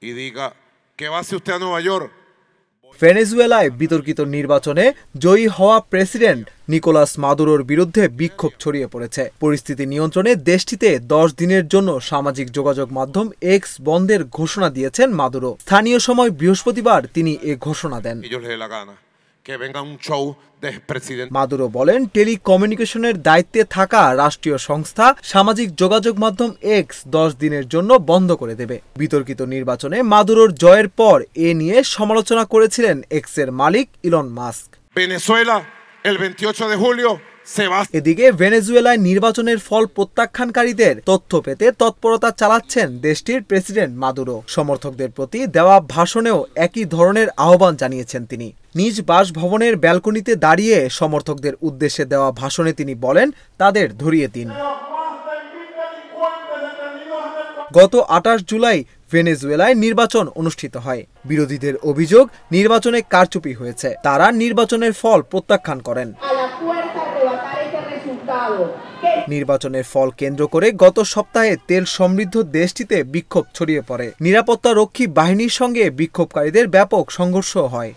y diga que va usted a Nueva York. ভেনেজুয়েলায় বিতর্কিত নির্বাচনে জয়ী হওয়া প্রেসিডেন্ট নিকোলাস মাদুরোর বিরুদ্ধে বিক্ষোভ ছড়িয়ে পড়েছে পরিস্থিতি নিয়ন্ত্রণে দেশটিতে দশ দিনের জন্য সামাজিক যোগাযোগ মাধ্যম এক্স বন্ধের ঘোষণা দিয়েছেন মাদুরো স্থানীয় সময় বৃহস্পতিবার তিনি এ ঘোষণা দেন মাদুরো বলেন টেলিকমিউনিকেশনের দায়িত্বে থাকা রাষ্ট্রীয় সংস্থা সামাজিক যোগাযোগ মাধ্যম এক্স দশ দিনের জন্য বন্ধ করে দেবে বিতর্কিত নির্বাচনে মাদুরোর জয়ের পর এ নিয়ে সমালোচনা করেছিলেন এক্সের মালিক Elon Musk Venezuela el 28 de julio এদিকে ভেনেজুয়েলায় নির্বাচনের ফল প্রত্যাখ্যানকারীদের তথ্য পেতে তৎপরতা চালাচ্ছেন দেশটির প্রেসিডেন্ট মাদুরো সমর্থকদের প্রতি দেওয়া ভাষণেও একই ধরনের আহ্বান জানিয়েছেন তিনি নিজ বাসভবনের ব্যালকনিতে দাঁড়িয়ে সমর্থকদের উদ্দেশ্যে দেওয়া ভাষণে তিনি বলেন তাদের ধরিয়ে দিন গত আঠাশ জুলাই ভেনেজুয়েলায় নির্বাচন অনুষ্ঠিত হয় বিরোধীদের অভিযোগ নির্বাচনে কারচুপি হয়েছে তারা নির্বাচনের ফল প্রত্যাখ্যান করেন নির্বাচনের ফল কেন্দ্র করে গত সপ্তাহে তেল সমৃদ্ধ দেশটিতে বিক্ষোভ ছড়িয়ে পড়ে নিরাপত্তা রক্ষী বাহিনীর সঙ্গে বিক্ষোভকারীদের ব্যাপক সংঘর্ষ হয়